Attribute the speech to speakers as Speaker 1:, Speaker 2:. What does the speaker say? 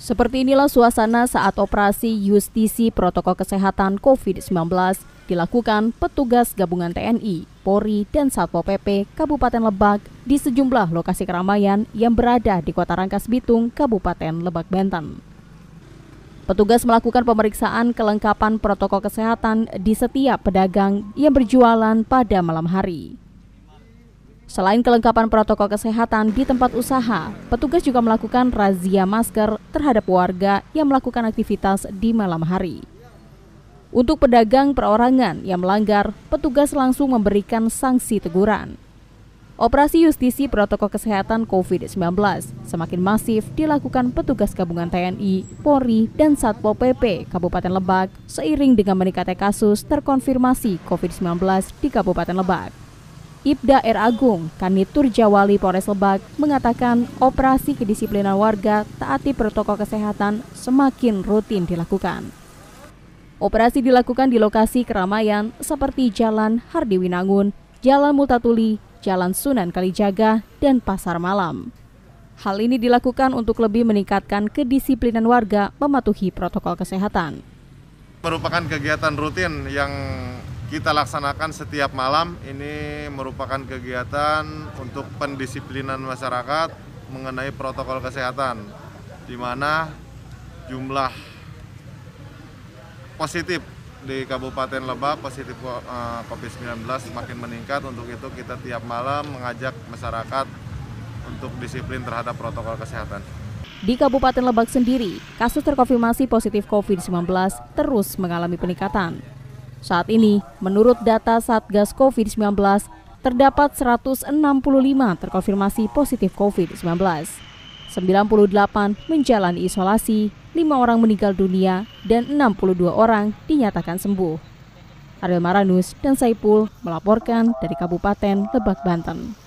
Speaker 1: Seperti inilah suasana saat operasi justisi protokol kesehatan COVID-19 dilakukan petugas gabungan TNI, Polri, dan Satpol PP Kabupaten Lebak di sejumlah lokasi keramaian yang berada di Kota Rangkas Bitung, Kabupaten Lebak, Banten. Petugas melakukan pemeriksaan kelengkapan protokol kesehatan di setiap pedagang yang berjualan pada malam hari. Selain kelengkapan protokol kesehatan di tempat usaha, petugas juga melakukan razia masker terhadap warga yang melakukan aktivitas di malam hari. Untuk pedagang perorangan yang melanggar, petugas langsung memberikan sanksi teguran. Operasi justisi protokol kesehatan COVID-19 semakin masif dilakukan petugas gabungan TNI, Polri, dan Satpol PP Kabupaten Lebak seiring dengan meningkatnya kasus terkonfirmasi COVID-19 di Kabupaten Lebak. Ibda R. Agung, Kanitur Jawali Polres Lebak, mengatakan operasi kedisiplinan warga taati protokol kesehatan semakin rutin dilakukan. Operasi dilakukan di lokasi keramaian seperti Jalan Hardiwinangun, Jalan Multatuli, Jalan Sunan Kalijaga, dan Pasar Malam. Hal ini dilakukan untuk lebih meningkatkan kedisiplinan warga mematuhi protokol kesehatan.
Speaker 2: Merupakan kegiatan rutin yang kita laksanakan setiap malam. Ini merupakan kegiatan untuk pendisiplinan masyarakat mengenai protokol kesehatan, di mana jumlah positif di Kabupaten Lebak positif eh, COVID-19 semakin meningkat. Untuk itu kita tiap malam mengajak masyarakat untuk disiplin terhadap protokol kesehatan.
Speaker 1: Di Kabupaten Lebak sendiri, kasus terkonfirmasi positif COVID-19 terus mengalami peningkatan. Saat ini, menurut data Satgas COVID-19, terdapat 165 terkonfirmasi positif COVID-19. 98 menjalani isolasi, 5 orang meninggal dunia, dan 62 orang dinyatakan sembuh. Ariel Maranus dan Saipul melaporkan dari Kabupaten Lebak, Banten.